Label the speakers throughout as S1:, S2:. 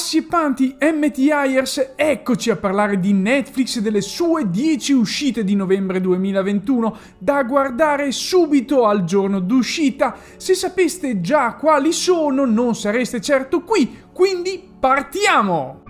S1: Assippanti MTIers, eccoci a parlare di Netflix e delle sue 10 uscite di novembre 2021 da guardare subito al giorno d'uscita. Se sapeste già quali sono non sareste certo qui, quindi partiamo!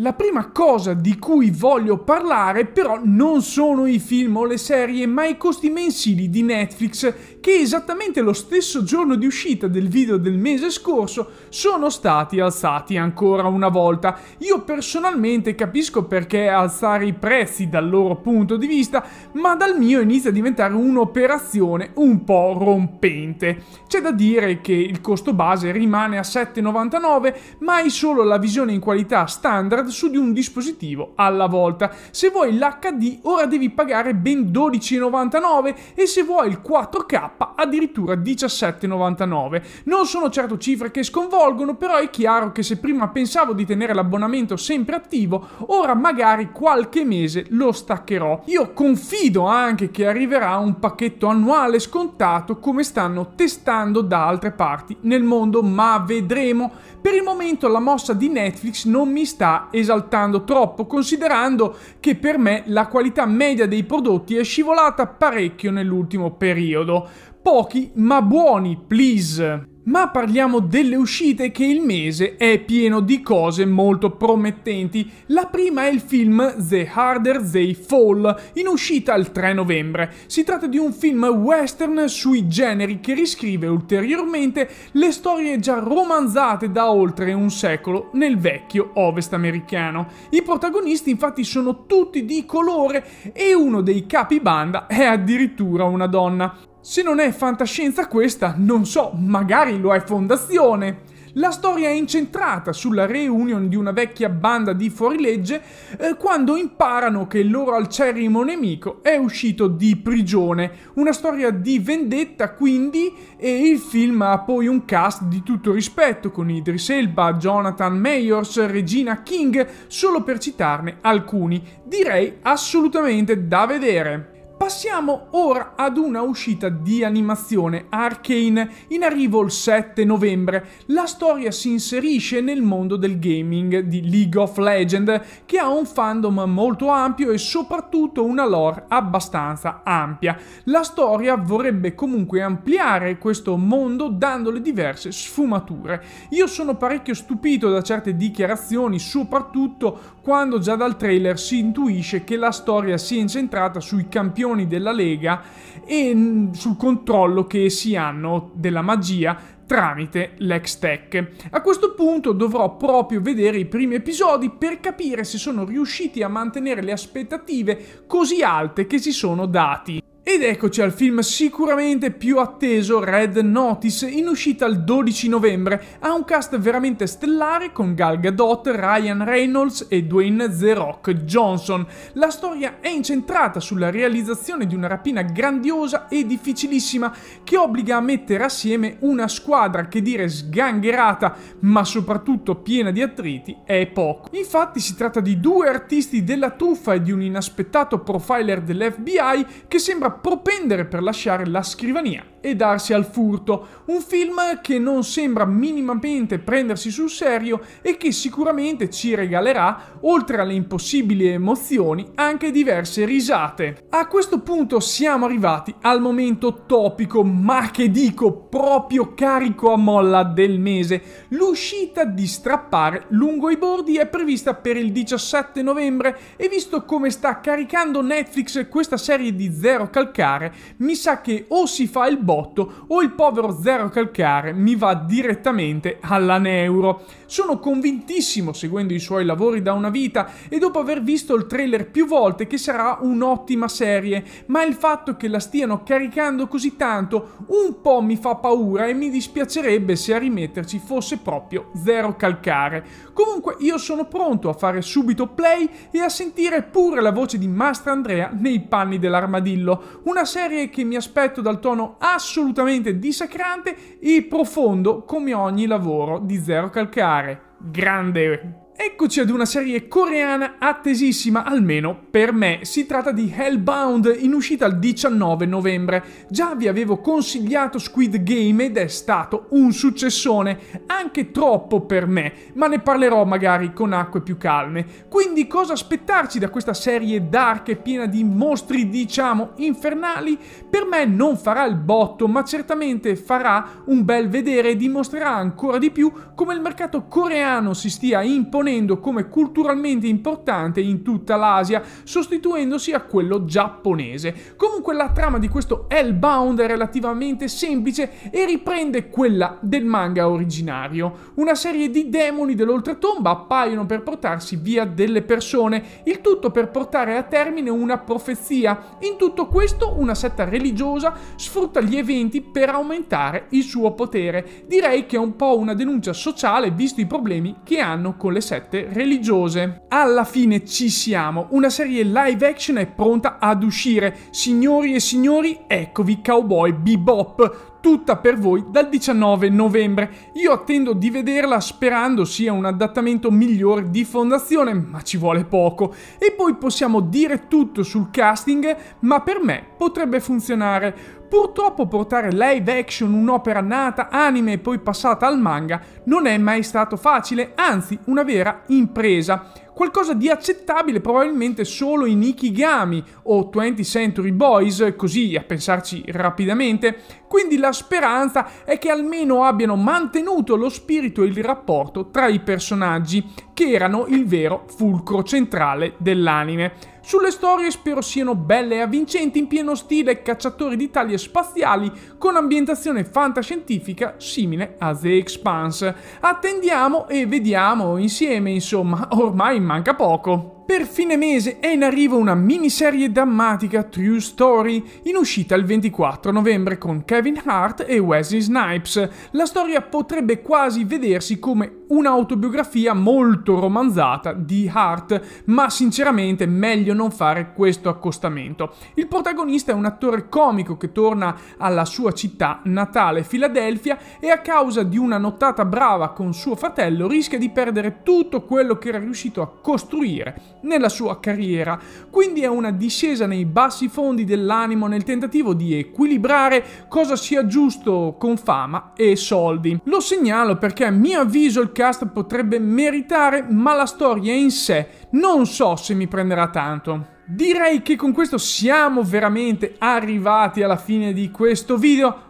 S1: La prima cosa di cui voglio parlare però non sono i film o le serie, ma i costi mensili di Netflix che esattamente lo stesso giorno di uscita del video del mese scorso sono stati alzati ancora una volta. Io personalmente capisco perché alzare i prezzi dal loro punto di vista, ma dal mio inizia a diventare un'operazione un po' rompente. C'è da dire che il costo base rimane a 7,99, ma hai solo la visione in qualità standard standard su di un dispositivo alla volta. Se vuoi l'HD ora devi pagare ben 12,99 e se vuoi il 4K addirittura 17,99. Non sono certo cifre che sconvolgono, però è chiaro che se prima pensavo di tenere l'abbonamento sempre attivo, ora magari qualche mese lo staccherò. Io confido anche che arriverà un pacchetto annuale scontato come stanno testando da altre parti nel mondo, ma vedremo per il momento la mossa di Netflix non mi sta esaltando troppo, considerando che per me la qualità media dei prodotti è scivolata parecchio nell'ultimo periodo. Pochi ma buoni, please ma parliamo delle uscite che il mese è pieno di cose molto promettenti. La prima è il film The Harder They Fall, in uscita il 3 novembre. Si tratta di un film western sui generi che riscrive ulteriormente le storie già romanzate da oltre un secolo nel vecchio ovest americano. I protagonisti infatti sono tutti di colore e uno dei capi banda è addirittura una donna. Se non è fantascienza questa, non so, magari lo è fondazione. La storia è incentrata sulla reunion di una vecchia banda di fuorilegge eh, quando imparano che il loro alcerrimo nemico è uscito di prigione. Una storia di vendetta, quindi, e il film ha poi un cast di tutto rispetto con Idris Elba, Jonathan Mayors, Regina King, solo per citarne alcuni. Direi assolutamente da vedere. Passiamo ora ad una uscita di animazione Arcane in arrivo il 7 novembre. La storia si inserisce nel mondo del gaming di League of Legends che ha un fandom molto ampio e soprattutto una lore abbastanza ampia. La storia vorrebbe comunque ampliare questo mondo dandole diverse sfumature. Io sono parecchio stupito da certe dichiarazioni, soprattutto quando già dal trailer si intuisce che la storia sia incentrata sui campioni della Lega e mm, sul controllo che essi hanno della magia tramite l'ex-tech. A questo punto dovrò proprio vedere i primi episodi per capire se sono riusciti a mantenere le aspettative così alte che si sono dati. Ed eccoci al film sicuramente più atteso, Red Notice, in uscita il 12 novembre. Ha un cast veramente stellare con Gal Gadot, Ryan Reynolds e Dwayne The Rock Johnson. La storia è incentrata sulla realizzazione di una rapina grandiosa e difficilissima che obbliga a mettere assieme una squadra che dire sgangherata, ma soprattutto piena di attriti, è poco. Infatti si tratta di due artisti della tuffa e di un inaspettato profiler dell'FBI che sembra propendere per lasciare la scrivania e darsi al furto. Un film che non sembra minimamente prendersi sul serio e che sicuramente ci regalerà, oltre alle impossibili emozioni, anche diverse risate. A questo punto siamo arrivati al momento topico, ma che dico proprio carico a molla del mese. L'uscita di Strappare lungo i bordi è prevista per il 17 novembre e visto come sta caricando Netflix questa serie di zero calcare, mi sa che o si fa il botto o il povero zero calcare mi va direttamente alla neuro. Sono convintissimo, seguendo i suoi lavori da una vita e dopo aver visto il trailer più volte, che sarà un'ottima serie, ma il fatto che la stiano caricando così tanto un po' mi fa paura e mi dispiacerebbe se a rimetterci fosse proprio zero calcare. Comunque io sono pronto a fare subito play e a sentire pure la voce di Mastra Andrea nei panni dell'armadillo, una serie che mi aspetto dal tono assolutamente dissacrante e profondo come ogni lavoro di Zero Calcare. Grande! Eccoci ad una serie coreana attesissima, almeno per me. Si tratta di Hellbound, in uscita il 19 novembre. Già vi avevo consigliato Squid Game ed è stato un successone, anche troppo per me, ma ne parlerò magari con acque più calme. Quindi cosa aspettarci da questa serie dark e piena di mostri, diciamo, infernali? Per me non farà il botto, ma certamente farà un bel vedere e dimostrerà ancora di più come il mercato coreano si stia imponendo rimanendo come culturalmente importante in tutta l'Asia, sostituendosi a quello giapponese. Comunque la trama di questo Hellbound è relativamente semplice e riprende quella del manga originario. Una serie di demoni dell'oltretomba appaiono per portarsi via delle persone, il tutto per portare a termine una profezia. In tutto questo una setta religiosa sfrutta gli eventi per aumentare il suo potere. Direi che è un po' una denuncia sociale visto i problemi che hanno con le sette sette religiose. Alla fine ci siamo, una serie live action è pronta ad uscire. Signori e signori, eccovi Cowboy Bebop tutta per voi dal 19 novembre. Io attendo di vederla sperando sia un adattamento migliore di Fondazione, ma ci vuole poco. E poi possiamo dire tutto sul casting, ma per me potrebbe funzionare. Purtroppo portare live action un'opera nata anime e poi passata al manga non è mai stato facile, anzi una vera impresa qualcosa di accettabile probabilmente solo in Ikigami o 20 Century Boys, così a pensarci rapidamente, quindi la speranza è che almeno abbiano mantenuto lo spirito e il rapporto tra i personaggi, che erano il vero fulcro centrale dell'anime. Sulle storie spero siano belle e avvincenti in pieno stile cacciatori di taglie spaziali con ambientazione fantascientifica simile a The Expanse. Attendiamo e vediamo insieme, insomma, ormai manca poco. Per fine mese è in arrivo una miniserie drammatica True Story, in uscita il 24 novembre con Kevin Hart e Wesley Snipes. La storia potrebbe quasi vedersi come un'autobiografia molto romanzata di Hart, ma sinceramente meglio non fare questo accostamento. Il protagonista è un attore comico che torna alla sua città natale, Filadelfia, e a causa di una nottata brava con suo fratello rischia di perdere tutto quello che era riuscito a costruire nella sua carriera, quindi è una discesa nei bassi fondi dell'animo nel tentativo di equilibrare cosa sia giusto con fama e soldi. Lo segnalo perché a mio avviso il cast potrebbe meritare, ma la storia in sé non so se mi prenderà tanto. Direi che con questo siamo veramente arrivati alla fine di questo video.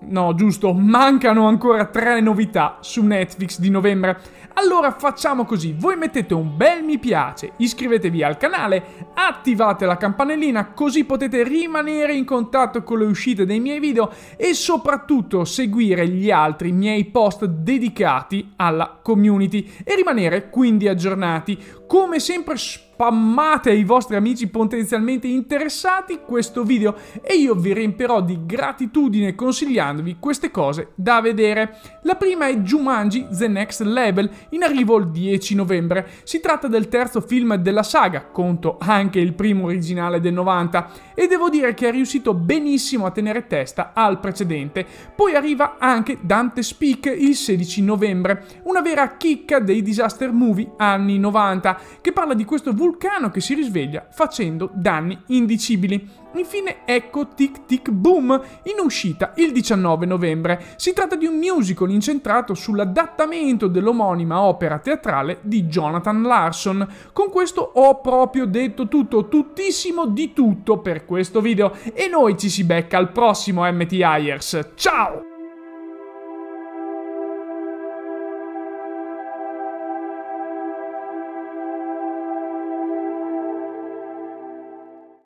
S1: No, giusto, mancano ancora tre novità su Netflix di novembre. Allora facciamo così, voi mettete un bel mi piace, iscrivetevi al canale, attivate la campanellina così potete rimanere in contatto con le uscite dei miei video e soprattutto seguire gli altri miei post dedicati alla community e rimanere quindi aggiornati. Come sempre spero spammate ai vostri amici potenzialmente interessati questo video e io vi riempirò di gratitudine consigliandovi queste cose da vedere. La prima è Jumanji The Next Level, in arrivo il 10 novembre. Si tratta del terzo film della saga, conto anche il primo originale del 90, e devo dire che è riuscito benissimo a tenere testa al precedente. Poi arriva anche Dante Speak il 16 novembre, una vera chicca dei disaster movie anni 90, che parla di questo vulcano vulcano che si risveglia facendo danni indicibili. Infine ecco Tic Tic Boom in uscita il 19 novembre. Si tratta di un musical incentrato sull'adattamento dell'omonima opera teatrale di Jonathan Larson. Con questo ho proprio detto tutto, tuttissimo di tutto per questo video e noi ci si becca al prossimo MT Hires. Ciao!